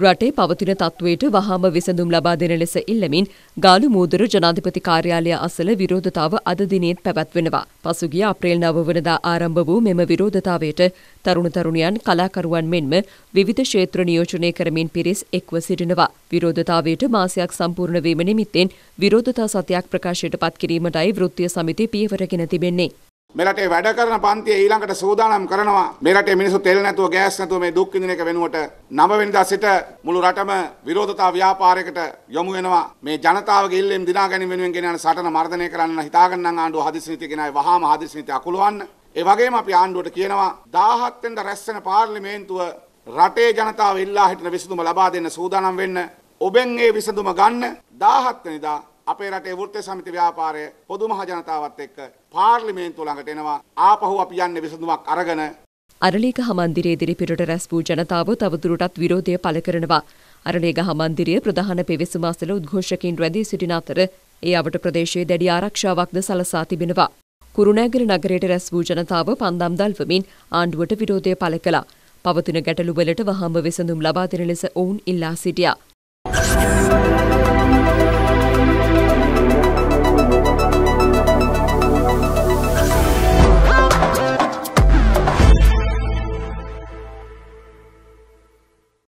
රටේ පවතින තත්ත්වයට වහාම විසඳුම් ලබා දෙන ලෙස ඉල්ලමින් ගාලු මූදුර ජනාධිපති කාර්යාලය අසල විරෝධතාව අද දිනේත් පැවැත්වෙනවා. පසුගිය අප්‍රේල් 9 වනදා ආරම්භ වූ මෙම විරෝධතාවයට තරුණ තරුණියන් කලාකරුවන් මෙන්ම විවිධ ක්ෂේත්‍ර නියෝජනය කරමින් පිරිස් එක්ව සිටිනවා. විරෝධතාවයට මාසයක් සම්පූර්ණ වීම නිමිත්තෙන් විරෝධතා සතයක් ප්‍රකාශයට පත් කිරීමටයි වෘත්තීය සමිති පියවරගෙන තිබෙන්නේ. මෙරටේ වැඩ කරන පන්තිය ඊළඟට සූදානම් කරනවා මෙරටේ මිනිස්සු තෙල් නැතුව ගෑස් නැතුව මේ දුක් විඳින එක වෙනුවට 9 වෙනිදා සිට මුළු රටම විරෝධතා ව්‍යාපාරයකට යොමු වෙනවා මේ ජනතාවගේ ඉල්ලීම් දිනා ගැනීම වෙනුවෙන් ගෙන යන සටන මර්ධනය කරන්න හිතාගෙන නම් ආණ්ඩුව හදිසි නීති ගෙනයි වහාම හදිසි නීති අකුලවන්න ඒ වගේම අපි ආණ්ඩුවට කියනවා 17 වෙනිදා රැස් වෙන පාර්ලිමේන්තුව රටේ ජනතාව ඉල්ලා හිටින විසඳුම ලබා දෙන්න සූදානම් වෙන්න ඔබෙන් ඒ විසඳුම ගන්න 17 වෙනිදා අපේ රටේ වෘත්ති සමිති ව්‍යාපාරය පොදු මහ ජනතාවත් එක්ක පාර්ලිමේන්තුව ළඟට එනවා. ආපහු අපි යන්නේ විසඳුමක් අරගෙන. අරලීක හමන්දිරයේ දිරිපිරට රැස් වූ ජනතාව තවදුරටත් විරෝධය පළ කරනවා. අරලේග හමන්දිරය ප්‍රධාන පෙවිසම අසල උද්ඝෝෂකින් රැඳී සිටින අතර ඒ අවට ප්‍රදේශයේ දැඩි ආරක්ෂාවක්ද සලසා තිබෙනවා. කුරුණෑගල නගරයට රැස් වූ ජනතාව පන්දම් දල්වමින් ආණ්ඩුවට විරෝධය පළ කළා. පවතින ගැටලුවලට වහාම විසඳුම් ලබා දෙන ලෙස ඔවුන් ඉල්ලා සිටියා.